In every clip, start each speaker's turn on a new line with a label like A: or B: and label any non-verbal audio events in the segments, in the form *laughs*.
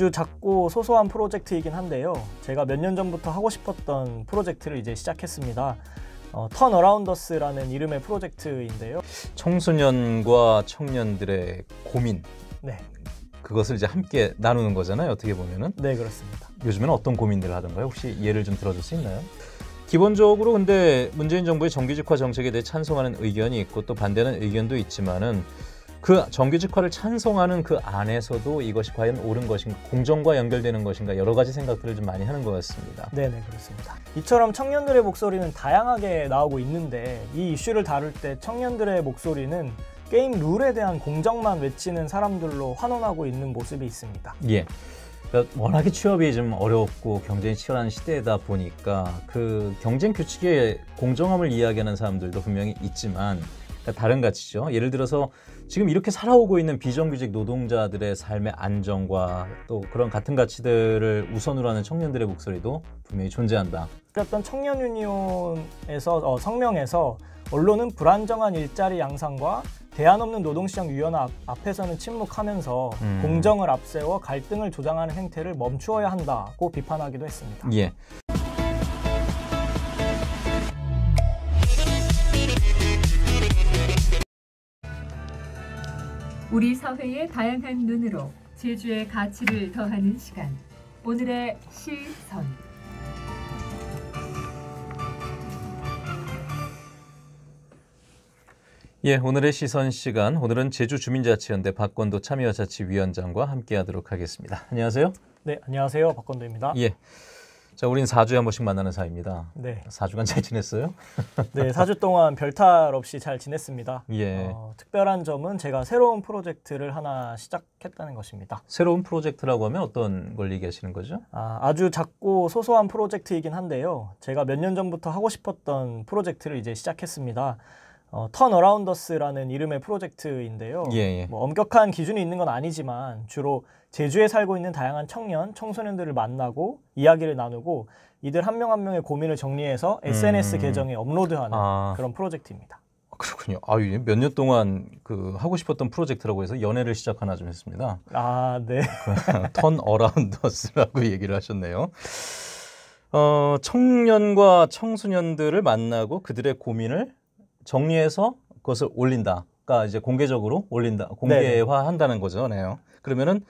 A: 아주 작고 소소한 프로젝트이긴 한데요 제가 몇 년 전부터 하고 싶었던 프로젝트를 이제 시작했습니다 어, 턴어라운더스라는 이름의 프로젝트인데요
B: 청소년과 청년들의 고민 네. 그것을 이제 함께 나누는 거잖아요 어떻게 보면은 네 그렇습니다 요즘에는 어떤 고민들을 하던가요 혹시 예를 좀 들어줄 수 있나요? 기본적으로 근데 문재인 정부의 정규직화 정책에 대해 찬성하는 의견이 있고 또 반대하는 의견도 있지만은 그 정규직화를 찬성하는 그 안에서도 이것이 과연 옳은 것인가, 공정과 연결되는 것인가 여러 가지 생각들을 좀 많이 하는 것 같습니다.
A: 네네 그렇습니다. 이처럼 청년들의 목소리는 다양하게 나오고 있는데 이 이슈를 다룰 때 청년들의 목소리는 게임 룰에 대한 공정만 외치는 사람들로 환원하고 있는 모습이 있습니다.
B: 예. 그러니까 워낙에 취업이 좀 어렵고 경쟁이 치열한 시대다 보니까 그 경쟁 규칙의 공정함을 이야기하는 사람들도 분명히 있지만 그러니까 다른 가치죠. 예를 들어서 지금 이렇게 살아오고 있는 비정규직 노동자들의 삶의 안정과 또 그런 같은 가치들을 우선으로 하는 청년들의 목소리도 분명히 존재한다.
A: 그러니까 어떤 청년 유니온에서 어, 성명에서 언론은 불안정한 일자리 양상과 대안 없는 노동시장 유연화 앞에서는 침묵하면서 음. 공정을 앞세워 갈등을 조장하는 행태를 멈추어야 한다고 비판하기도 했습니다.
B: 예. 우리 사회의 다양한
A: 눈으로 제주의 가치를 더하는 시간. 오늘의 시선.
B: 예, 오늘의 시선 시간. 오늘은 제주주민자치연대 박건도 참여자치위원장과 함께하도록 하겠습니다. 안녕하세요.
A: 네, 안녕하세요. 박건도입니다. 예.
B: 자, 우린 4주에 한 번씩 만나는 사이입니다. 네. 4주간 잘 지냈어요? *laughs* 네, 4주
A: 동안 별탈 없이 잘 지냈습니다. 예. 어, 특별한 점은 제가 새로운 프로젝트를 하나 시작했다는
B: 것입니다. 새로운 프로젝트라고 하면 어떤 걸 얘기하시는 거죠? 아, 아주 작고 소소한
A: 프로젝트이긴 한데요. 제가 몇 년 전부터 하고 싶었던 프로젝트를 이제 시작했습니다. 어, 턴어라운더스라는 이름의 프로젝트인데요. 예, 예. 뭐 엄격한 기준이 있는 건 아니지만 주로 제주에 살고 있는 다양한 청년, 청소년들을 만나고 이야기를 나누고 이들 한 명한 한 명의 고민을 정리해서 SNS 음. 계정에 업로드하는 아. 그런 프로젝트입니다.
B: 아, 그렇군요. 아유, 몇 년 동안 그 하고 싶었던 프로젝트라고 해서 연애를 시작 하나 좀 했습니다. 아, 네. 턴 *laughs* 어라운더스라고 얘기를 하셨네요. 어, 청년과 청소년들을 만나고 그들의 고민을 정리해서 그것을 올린다. 그러니까 이제 공개적으로 올린다. 공개화한다는 거죠. 네요. 그러면은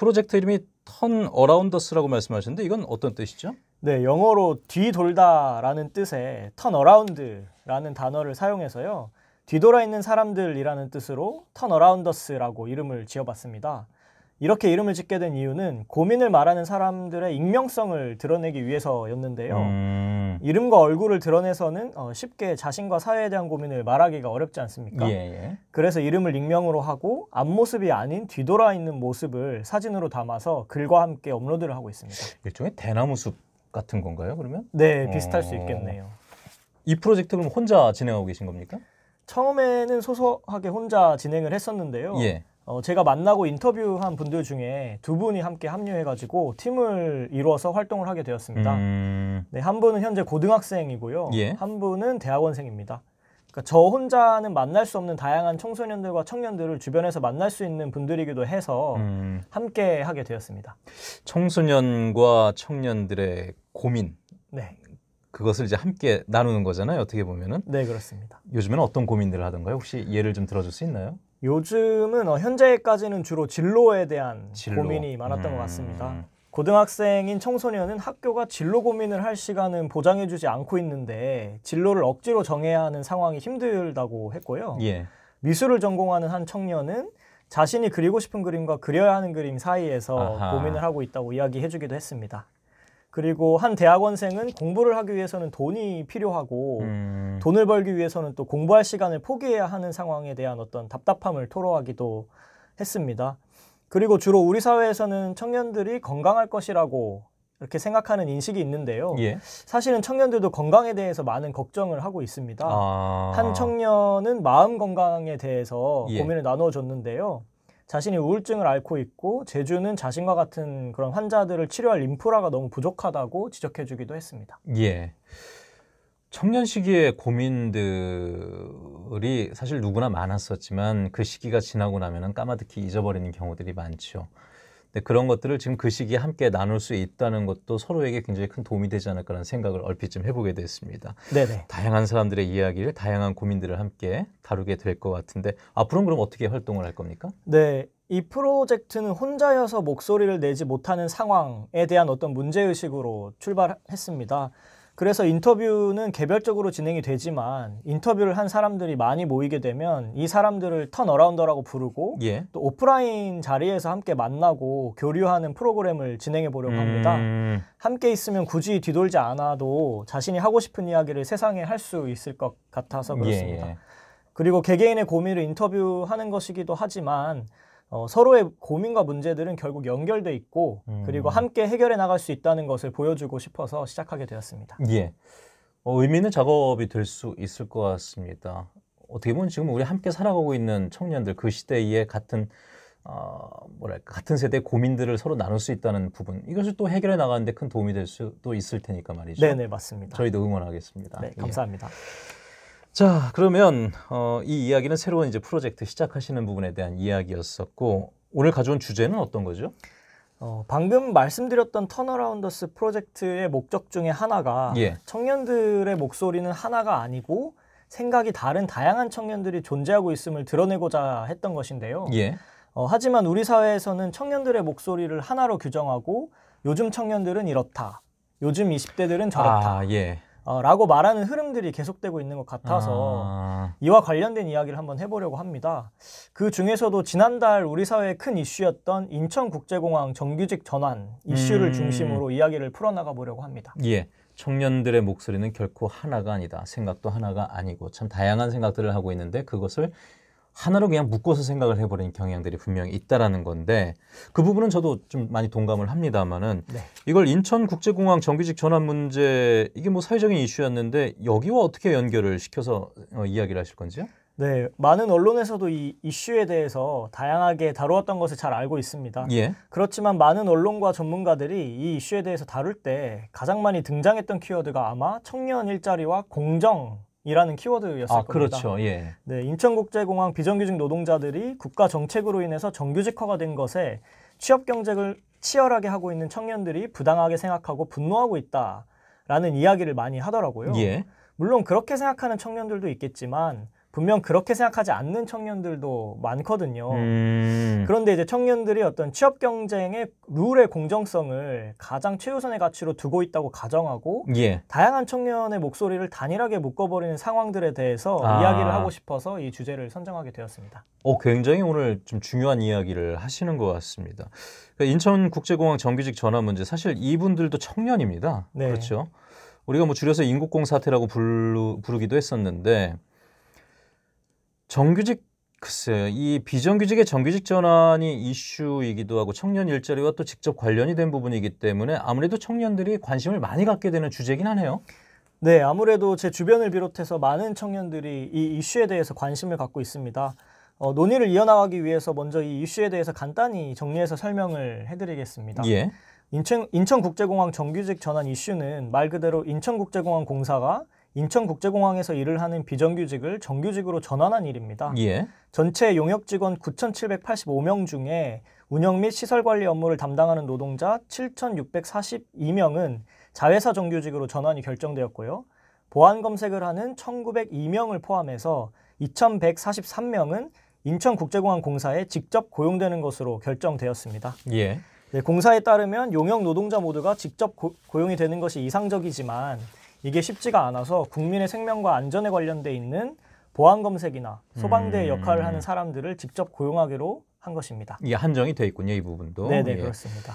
B: 프로젝트 이름이 턴 어라운더스라고 말씀하셨는데 이건 어떤 뜻이죠?
A: 네, 영어로 뒤돌다라는 뜻의 턴 어라운드라는 단어를 사용해서요. 뒤돌아 있는 사람들이라는 뜻으로 턴 어라운더스라고 이름을 지어봤습니다. 이렇게 이름을 짓게 된 이유는 고민을 말하는 사람들의 익명성을 드러내기 위해서였는데요. 음. 이름과 얼굴을 드러내서는 어, 쉽게 자신과 사회에 대한 고민을 말하기가 어렵지 않습니까? 예, 예. 그래서 이름을 익명으로 하고 앞모습이 아닌 뒤돌아 있는 모습을 사진으로 담아서 글과 함께 업로드를 하고 있습니다.
B: 일종의 대나무숲 같은 건가요, 그러면? 네, 비슷할 어... 수 있겠네요. 이 프로젝트는 혼자 진행하고 계신 겁니까?
A: 처음에는 소소하게 혼자 진행을 했었는데요. 예. 어, 제가 만나고 인터뷰한 분들 중에 두 분이 함께 합류해가지고 팀을 이루어서 활동을 하게 되었습니다. 음... 네, 한 분은 현재 고등학생이고요. 예? 한 분은 대학원생입니다. 그러니까 저 혼자는 만날 수 없는 다양한 청소년들과 청년들을 주변에서 만날 수 있는 분들이기도 해서 음... 함께 하게 되었습니다.
B: 청소년과 청년들의 고민. 네. 그것을 이제 함께 나누는 거잖아요. 어떻게 보면은. 네, 그렇습니다. 요즘에는 어떤 고민들을 하던가요? 혹시 예를 좀 들어줄 수 있나요? 요즘은 어, 현재까지는 주로
A: 진로에 대한 진로. 고민이 많았던 음. 것 같습니다. 고등학생인 청소년은 학교가 진로 고민을 할 시간은 보장해주지 않고 있는데 진로를 억지로 정해야 하는 상황이 힘들다고 했고요. 예. 미술을 전공하는 한 청년은 자신이 그리고 싶은 그림과 그려야 하는 그림 사이에서 아하. 고민을 하고 있다고 이야기해주기도 했습니다. 그리고 한 대학원생은 공부를 하기 위해서는 돈이 필요하고 음. 돈을 벌기 위해서는 또 공부할 시간을 포기해야 하는 상황에 대한 어떤 답답함을 토로하기도 했습니다. 그리고 주로 우리 사회에서는 청년들이 건강할 것이라고 이렇게 생각하는 인식이 있는데요. 예. 사실은 청년들도 건강에 대해서 많은 걱정을 하고 있습니다. 아... 한 청년은 마음 건강에 대해서 예. 고민을 나누어 줬는데요. 자신이 우울증을 앓고 있고 제주는 자신과 같은 그런 환자들을 치료할 인프라가 너무 부족하다고 지적해주기도 했습니다.
B: 예. 청년 시기의 고민들이 사실 누구나 많았었지만 그 시기가 지나고 나면은 까마득히 잊어버리는 경우들이 많죠. 근 네, 그런 것들을 지금 그 시기에 함께 나눌 수 있다는 것도 서로에게 굉장히 큰 도움이 되지 않을까라는 생각을 얼핏 좀 해보게 됐습니다. 네네. 다양한 사람들의 이야기를 다양한 고민들을 함께 다루게 될 것 같은데 앞으로는 그럼 어떻게 활동을 할 겁니까?
A: 네. 이 프로젝트는 혼자여서 목소리를 내지 못하는 상황에 대한 어떤 문제의식으로 출발했습니다. 그래서 인터뷰는 개별적으로 진행이 되지만 인터뷰를 한 사람들이 많이 모이게 되면 이 사람들을 턴어라운더라고 부르고 예. 또 오프라인 자리에서 함께 만나고 교류하는 프로그램을 진행해 보려고 음... 합니다. 함께 있으면 굳이 뒤돌지 않아도 자신이 하고 싶은 이야기를 세상에 할 수 있을 것 같아서 그렇습니다. 예, 그리고 개개인의 고민을 인터뷰하는 것이기도 하지만 어, 서로의 고민과 문제들은 결국 연결돼 있고 음. 그리고 함께 해결해 나갈 수 있다는 것을 보여주고 싶어서 시작하게 되었습니다.
B: 예. 어, 의미 있는 작업이 될 수 있을 것 같습니다. 어떻게 보면 지금 우리 함께 살아가고 있는 청년들 그 시대의 같은 어, 뭐랄까 같은 세대의 고민들을 서로 나눌 수 있다는 부분 이것을 또 해결해 나가는데 큰 도움이 될 수도 있을 테니까 말이죠. 네네 네, 맞습니다. 저희도 응원하겠습니다. 네 예. 감사합니다. 예. 자, 그러면 어, 이 이야기는 새로운 이제 프로젝트 시작하시는 부분에 대한 이야기였었고 오늘 가져온 주제는 어떤 거죠? 어, 방금 말씀드렸던 턴어라운더스 프로젝트의
A: 목적 중에 하나가 예. 청년들의 목소리는 하나가 아니고 생각이 다른 다양한 청년들이 존재하고 있음을 드러내고자 했던 것인데요. 예. 어, 하지만 우리 사회에서는 청년들의 목소리를 하나로 규정하고 요즘 청년들은 이렇다. 요즘 20대들은 저렇다. 아, 예. 어, 라고 말하는 흐름들이 계속되고 있는 것 같아서 아... 이와 관련된 이야기를 한번 해보려고 합니다. 그 중에서도 지난달 우리 사회의 큰 이슈였던 인천국제공항 정규직 전환 이슈를 음... 중심으로 이야기를 풀어나가 보려고 합니다.
B: 예. 청년들의 목소리는 결코 하나가 아니다. 생각도 하나가 아니고 참 다양한 생각들을 하고 있는데 그것을 하나로 그냥 묶어서 생각을 해버리는 경향들이 분명히 있다라는 건데 그 부분은 저도 좀 많이 동감을 합니다만은 네. 이걸 인천국제공항 정규직 전환 문제 이게 뭐 사회적인 이슈였는데 여기와 어떻게 연결을 시켜서 어, 이야기를 하실 건지요?
A: 네, 많은 언론에서도 이 이슈에 대해서 다양하게 다루었던 것을 잘 알고 있습니다. 예. 그렇지만 많은 언론과 전문가들이 이 이슈에 대해서 다룰 때 가장 많이 등장했던 키워드가 아마 청년 일자리와 공정 이라는 키워드였을 아, 겁니다. 그렇죠. 예. 네, 인천국제공항 비정규직 노동자들이 국가 정책으로 인해서 정규직화가 된 것에 취업 경쟁을 치열하게 하고 있는 청년들이 부당하게 생각하고 분노하고 있다라는 이야기를 많이 하더라고요. 예. 물론 그렇게 생각하는 청년들도 있겠지만 분명 그렇게 생각하지 않는 청년들도 많거든요. 음. 그런데 이제 청년들이 어떤 취업 경쟁의 룰의 공정성을 가장 최우선의 가치로 두고 있다고 가정하고 예. 다양한 청년의 목소리를 단일하게 묶어버리는 상황들에 대해서 아. 이야기를 하고 싶어서 이 주제를 선정하게 되었습니다.
B: 어, 굉장히 오늘 좀 중요한 이야기를 하시는 것 같습니다. 그러니까 인천국제공항 정규직 전환 문제 사실 이분들도 청년입니다. 네. 그렇죠. 우리가 뭐 줄여서 인국공 사태라고 부르, 부르기도 했었는데 정규직 글쎄요. 이 비정규직의 정규직 전환이 이슈이기도 하고 청년 일자리와 또 직접 관련이 된 부분이기 때문에 아무래도 청년들이 관심을 많이 갖게 되는 주제긴 하네요. 네, 아무래도 제 주변을 비롯해서 많은 청년들이 이
A: 이슈에 대해서 관심을 갖고 있습니다. 어, 논의를 이어나가기 위해서 먼저 이 이슈에 대해서 간단히 정리해서 설명을 해드리겠습니다. 예. 인천, 인천국제공항 정규직 전환 이슈는 말 그대로 인천국제공항 공사가 인천국제공항에서 일을 하는 비정규직을 정규직으로 전환한 일입니다. 예. 전체 용역 직원 9,785명 중에 운영 및 시설 관리 업무를 담당하는 노동자 7,642명은 자회사 정규직으로 전환이 결정되었고요. 보안 검색을 하는 1,902명을 포함해서 2,143명은 인천국제공항 공사에 직접 고용되는 것으로 결정되었습니다. 예. 네, 공사에 따르면 용역 노동자 모두가 직접 고, 고용이 되는 것이 이상적이지만 이게 쉽지가 않아서 국민의 생명과 안전에 관련돼 있는 보안 검색이나 소방대의 음. 역할을 하는 사람들을 직접 고용하기로 한 것입니다.
B: 이 한정이 돼 있군요, 이 부분도. 네, 네, 예. 그렇습니다.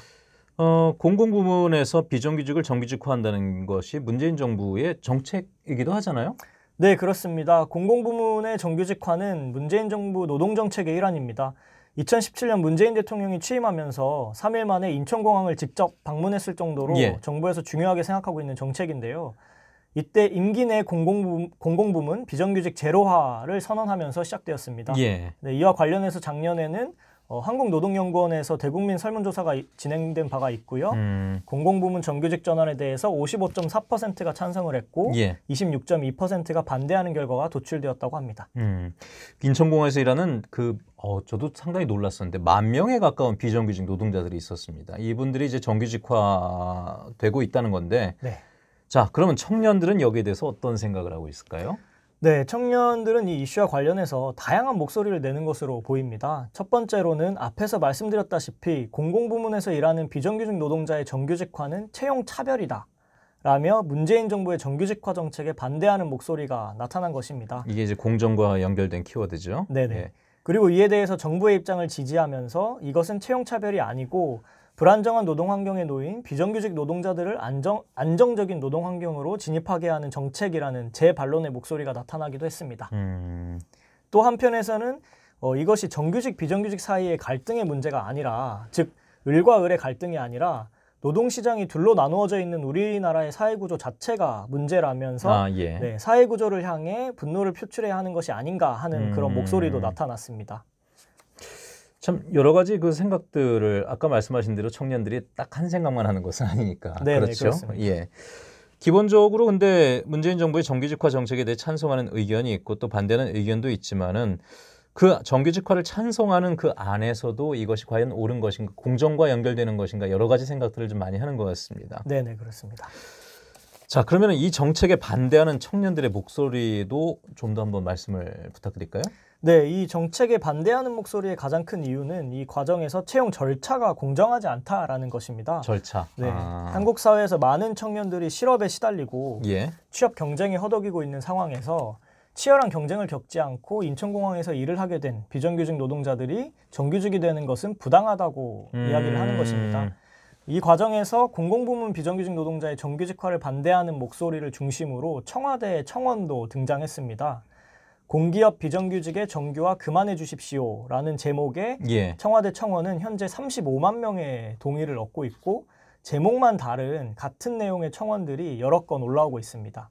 B: 어, 공공부문에서 비정규직을 정규직화한다는 것이 문재인 정부의 정책이기도 하잖아요. 네, 그렇습니다. 공공부문의
A: 정규직화는 문재인 정부 노동정책의 일환입니다. 2017년 문재인 대통령이 취임하면서 3일 만에 인천공항을 직접 방문했을 정도로 예. 정부에서 중요하게 생각하고 있는 정책인데요. 이때 임기 내 공공부, 문 비정규직 제로화를 선언하면서 시작되었습니다. 예. 네, 이와 관련해서 작년에는 어, 한국노동연구원에서 대국민 설문조사가 이, 진행된 바가 있고요. 음. 공공부문 정규직 전환에 대해서 55.4%가 찬성을 했고 예. 26.2%가 반대하는 결과가 도출되었다고 합니다.
B: 음. 인천공항에서 일하는 그 어, 저도 상당히 놀랐었는데 만 명에 가까운 비정규직 노동자들이 있었습니다. 이분들이 이제 정규직화되고 있다는 건데 네. 자, 그러면 청년들은 여기에 대해서 어떤 생각을 하고 있을까요? 네, 청년들은
A: 이 이슈와 관련해서 다양한 목소리를 내는 것으로 보입니다. 첫 번째로는 앞에서 말씀드렸다시피 공공부문에서 일하는 비정규직 노동자의 정규직화는 채용 차별이다. 라며 문재인 정부의 정규직화 정책에 반대하는 목소리가 나타난 것입니다.
B: 이게 이제 공정과 연결된 키워드죠. 네네. 네.
A: 그리고 이에 대해서 정부의 입장을 지지하면서 이것은 채용 차별이 아니고 불안정한 노동 환경에 놓인 비정규직 노동자들을 안정, 안정적인 노동 환경으로 진입하게 하는 정책이라는 재 반론의 목소리가 나타나기도 했습니다. 음. 또 한편에서는 어, 이것이 정규직 비정규직 사이의 갈등의 문제가 아니라 즉 을과 을의 갈등이 아니라 노동시장이 둘로 나누어져 있는 우리나라의 사회구조 자체가 문제라면서 아, 예. 네, 사회구조를 향해 분노를 표출해야 하는 것이 아닌가 하는 음. 그런 목소리도 나타났습니다.
B: 참 여러 가지 그 생각들을 아까 말씀하신 대로 청년들이 딱 한 생각만 하는 것은 아니니까 네, 네 그렇죠. 네, 예. 기본적으로 근데 문재인 정부의 정규직화 정책에 대해 찬성하는 의견이 있고 또 반대하는 의견도 있지만은 그 정규직화를 찬성하는 그 안에서도 이것이 과연 옳은 것인가, 공정과 연결되는 것인가 여러 가지 생각들을 좀 많이 하는 것 같습니다.
A: 네, 네, 그렇습니다.
B: 자, 그러면 이 정책에 반대하는 청년들의 목소리도 좀 더 한번 말씀을 부탁드릴까요?
A: 네, 이 정책에 반대하는 목소리의 가장 큰 이유는 이 과정에서 채용 절차가 공정하지 않다라는 것입니다.
B: 절차. 네, 아.
A: 한국 사회에서 많은 청년들이 실업에 시달리고 예. 취업 경쟁이 허덕이고 있는 상황에서 치열한 경쟁을 겪지 않고 인천공항에서 일을 하게 된 비정규직 노동자들이 정규직이 되는 것은 부당하다고 음. 이야기를 하는 것입니다. 이 과정에서 공공부문 비정규직 노동자의 정규직화를 반대하는 목소리를 중심으로 청와대 의 청원도 등장했습니다. 공기업 비정규직의 정규화 그만해 주십시오라는 제목의 예. 청와대 청원은 현재 35만 명의 동의를 얻고 있고 제목만 다른 같은 내용의 청원들이 여러 건 올라오고 있습니다.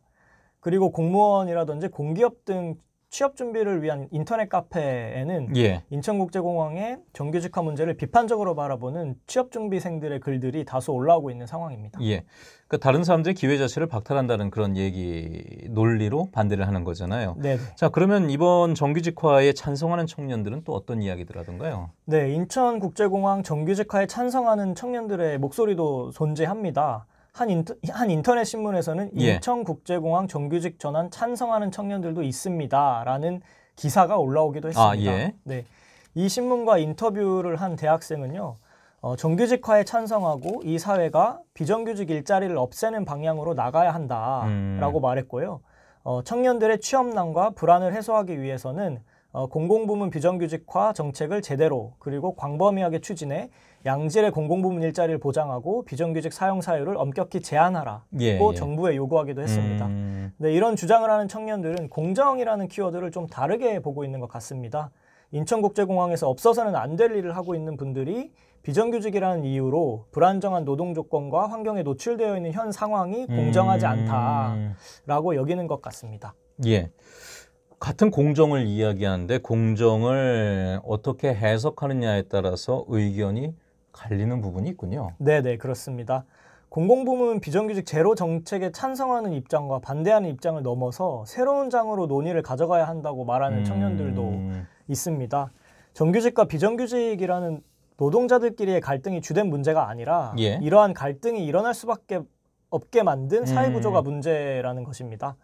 A: 그리고 공무원이라든지 공기업 등 취업 준비를 위한 인터넷 카페에는 예. 인천국제공항의 정규직화 문제를 비판적으로 바라보는 취업 준비생들의 글들이 다소 올라오고 있는 상황입니다.
B: 예. 그러니까 다른 사람들의 기회 자체를 박탈한다는 그런 얘기 논리로 반대를 하는 거잖아요. 네. 자, 그러면 이번 정규직화에 찬성하는 청년들은 또 어떤 이야기들 하던가요?
A: 네, 인천국제공항 정규직화에 찬성하는 청년들의 목소리도 존재합니다. 한, 인터, 한 인터넷 신문에서는 예. 인천국제공항 정규직 전환 찬성하는 청년들도 있습니다라는 기사가 올라오기도 아, 했습니다. 아, 예. 네. 이 신문과 인터뷰를 한 대학생은요. 어, 정규직화에 찬성하고 이 사회가 비정규직 일자리를 없애는 방향으로 나가야 한다라고 음. 말했고요. 어, 청년들의 취업난과 불안을 해소하기 위해서는 어, 공공부문 비정규직화 정책을 제대로 그리고 광범위하게 추진해 양질의 공공부문 일자리를 보장하고 비정규직 사용 사유를 엄격히 제한하라고
B: 예, 예. 정부에
A: 요구하기도 했습니다. 음... 네, 이런 주장을 하는 청년들은 공정이라는 키워드를 좀 다르게 보고 있는 것 같습니다. 인천국제공항에서 없어서는 안 될 일을 하고 있는 분들이 비정규직이라는 이유로 불안정한 노동 조건과 환경에 노출되어 있는 현 상황이 공정하지 음. 않다라고 음... 여기는 것 같습니다.
B: 예. 같은 공정을 이야기하는데 공정을 어떻게 해석하느냐에 따라서 의견이 갈리는 부분이 있군요.
A: 네, 네, 그렇습니다. 공공부문 비정규직 제로 정책에 찬성하는 입장과 반대하는 입장을 넘어서 새로운 장으로 논의를 가져가야 한다고 말하는 음... 청년들도 있습니다. 정규직과 비정규직이라는 노동자들끼리의 갈등이 주된 문제가 아니라 예. 이러한 갈등이 일어날 수밖에 없게 만든 사회 구조가 음... 문제라는 것입니다.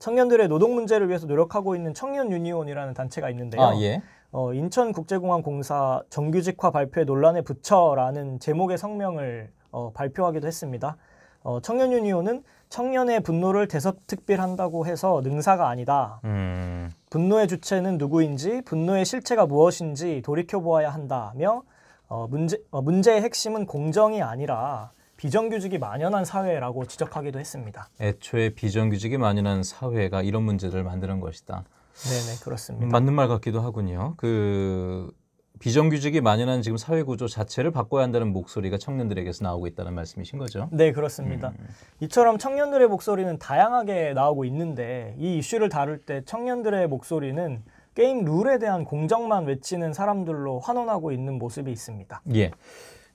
A: 청년들의 노동 문제를 위해서 노력하고 있는 청년 유니온이라는 단체가 있는데요. 아, 예. 어, 인천국제공항 공사 정규직화 발표에 논란에 붙여라는 제목의 성명을 어, 발표하기도 했습니다. 어, 청년 유니온은 청년의 분노를 대서특필한다고 해서 능사가 아니다. 음. 분노의 주체는 누구인지, 분노의 실체가 무엇인지 돌이켜 보아야 한다며 어, 문제 어, 문제의 핵심은 공정이 아니라 비정규직이 만연한 사회라고 지적하기도 했습니다.
B: 애초에 비정규직이 만연한 사회가 이런 문제를 만드는 것이다. 네네 그렇습니다. 맞는 말 같기도 하군요. 그 비정규직이 만연한 지금 사회 구조 자체를 바꿔야 한다는 목소리가 청년들에게서 나오고 있다는 말씀이신 거죠?
A: 네, 그렇습니다. 음. 이처럼 청년들의 목소리는 다양하게 나오고 있는데 이 이슈를 다룰 때 청년들의 목소리는 게임 룰에 대한 공정만 외치는 사람들로 환원하고 있는 모습이 있습니다.
B: 예.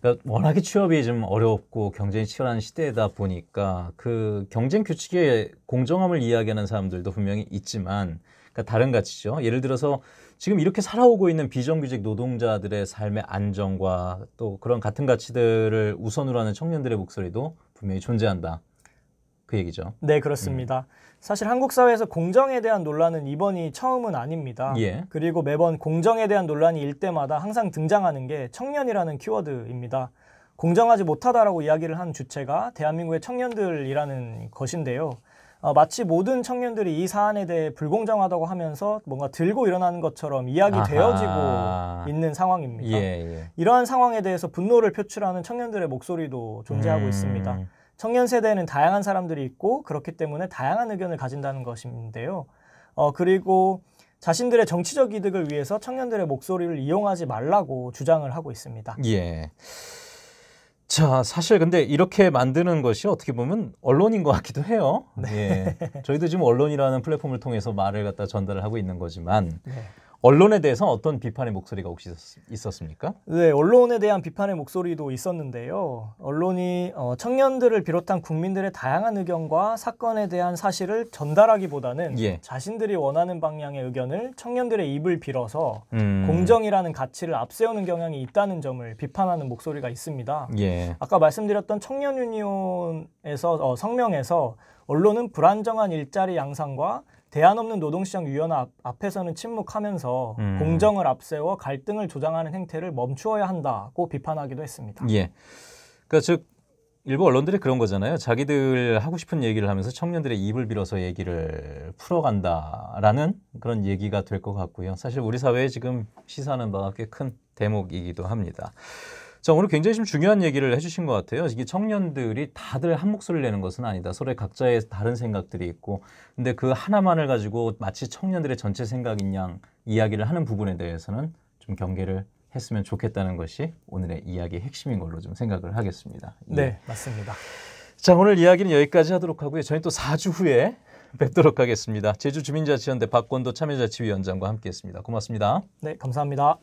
B: 그러니까 워낙에 취업이 좀 어렵고 경쟁이 치열한 시대다 보니까 그 경쟁 규칙의 공정함을 이야기하는 사람들도 분명히 있지만 그러니까 다른 가치죠. 예를 들어서 지금 이렇게 살아오고 있는 비정규직 노동자들의 삶의 안정과 또 그런 같은 가치들을 우선으로 하는 청년들의 목소리도 분명히 존재한다. 그 얘기죠.
A: 네, 그렇습니다. 음. 사실 한국 사회에서 공정에 대한 논란은 이번이 처음은 아닙니다. 예. 그리고 매번 공정에 대한 논란이 일 때마다 항상 등장하는 게 청년이라는 키워드입니다. 공정하지 못하다라고 이야기를 한 주체가 대한민국의 청년들이라는 것인데요. 어, 마치 모든 청년들이 이 사안에 대해 불공정하다고 하면서 뭔가 들고 일어나는 것처럼 이야기되어지고 있는 상황입니다. 예, 예. 이러한 상황에 대해서 분노를 표출하는 청년들의 목소리도 존재하고 음. 있습니다. 청년 세대에는 다양한 사람들이 있고 그렇기 때문에 다양한 의견을 가진다는 것인데요. 어, 그리고 자신들의 정치적 이득을 위해서 청년들의 목소리를 이용하지 말라고 주장을 하고 있습니다.
B: 예. 자, 사실 근데 이렇게 만드는 것이 어떻게 보면 언론인 것 같기도 해요. 네. 예. 저희도 지금 언론이라는 플랫폼을 통해서 말을 갖다 전달을 하고 있는 거지만 네. 언론에 대해서 어떤 비판의 목소리가 혹시 있었습니까?
A: 네, 언론에 대한 비판의 목소리도 있었는데요. 언론이 어, 청년들을 비롯한 국민들의 다양한 의견과 사건에 대한 사실을 전달하기보다는 예. 자신들이 원하는 방향의 의견을 청년들의 입을 빌어서
B: 음... 공정이라는
A: 가치를 앞세우는 경향이 있다는 점을 비판하는 목소리가 있습니다. 예. 아까 말씀드렸던 청년 유니온에서 어, 성명에서 언론은 불안정한 일자리 양상과 대안 없는 노동시장 유연화 앞에서는 침묵하면서 음. 공정을 앞세워 갈등을 조장하는 행태를 멈추어야 한다고 비판하기도 했습니다.
B: 예. 그러니까 즉 일부 언론들이 그런 거잖아요. 자기들 하고 싶은 얘기를 하면서 청년들의 입을 빌어서 얘기를 풀어간다라는 그런 얘기가 될 것 같고요. 사실 우리 사회에 지금 시사하는 바가 꽤 큰 대목이기도 합니다. 자, 오늘 굉장히 좀 중요한 얘기를 해주신 것 같아요. 이게 청년들이 다들 한 목소리를 내는 것은 아니다. 서로의 각자의 다른 생각들이 있고, 근데 그 하나만을 가지고 마치 청년들의 전체 생각인 양 이야기를 하는 부분에 대해서는 좀 경계를 했으면 좋겠다는 것이 오늘의 이야기의 핵심인 걸로 좀 생각을 하겠습니다. 예. 네, 예. 맞습니다. 자, 오늘 이야기는 여기까지 하도록 하고요. 저희 또 4주 후에 뵙도록 하겠습니다. 제주주민자치연대 박권도 참여자치위원장과 함께했습니다. 고맙습니다. 네, 감사합니다.